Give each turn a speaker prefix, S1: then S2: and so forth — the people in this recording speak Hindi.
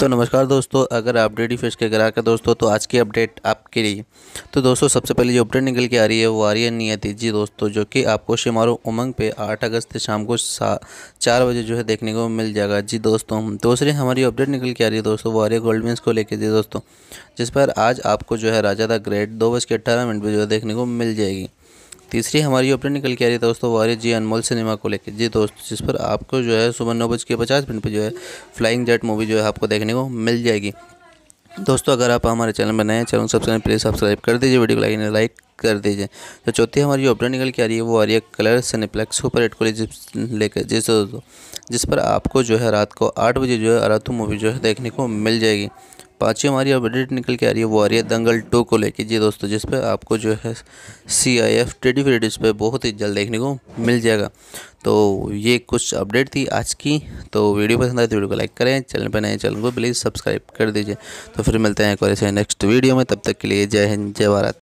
S1: तो नमस्कार दोस्तों अगर आप डेडी फिश के ग्राहक है दोस्तों तो आज की अपडेट आपके लिए तो दोस्तों सबसे पहले जो अपडेट निकल के आ रही है वो आ रही है नियति जी दोस्तों जो कि आपको शिमारो उमंग पे 8 अगस्त शाम को चार बजे जो है देखने को मिल जाएगा जी दोस्तों दूसरी हमारी अपडेट निकल के आ रही है दोस्तों वो आ रही है गोल्ड को लेकर जी दोस्तों जिस पर आज आपको जो है राजा द ग्रेट दो बज के अट्ठारह मिनट पर जो है देखने को मिल जाएगी तीसरी हमारी अपडेट निकल के आ रही है दोस्तों वारे जी अनमोल सिनेमा को लेकर जी दोस्तों जिस पर आपको जो है सुबह नौ बज के पचास मिनट पर जो है फ्लाइंग जेट मूवी जो है आपको देखने को मिल जाएगी दोस्तों अगर आप हमारे चैनल में नए चैनल सबसे प्लीज़ सब्सक्राइब कर दीजिए वीडियो को लाइक लाइक कर दीजिए तो चौथी हमारी जो निकल के आ रही है वो आ रही है कलर सिनेप्लेक्स सुपर एट को लेकर जिस दोस्तों जिस पर आपको जो है रात को आठ बजे जो है अराथू मूवी जो है देखने को मिल जाएगी पाँचवें हमारी अपडेट निकल के आ रही है वो आ रही है दंगल टू को लेके जी दोस्तों जिस पे आपको जो है सी आई एफ टेडी इस पर बहुत ही जल्द देखने को मिल जाएगा तो ये कुछ अपडेट थी आज की तो वीडियो पसंद आए तो वीडियो को लाइक करें चैनल पर नए चैनल को प्लीज़ सब्सक्राइब कर दीजिए तो फिर मिलते हैं एक और ऐसे नेक्स्ट वीडियो में तब तक के लिए जय हिंद जय भारत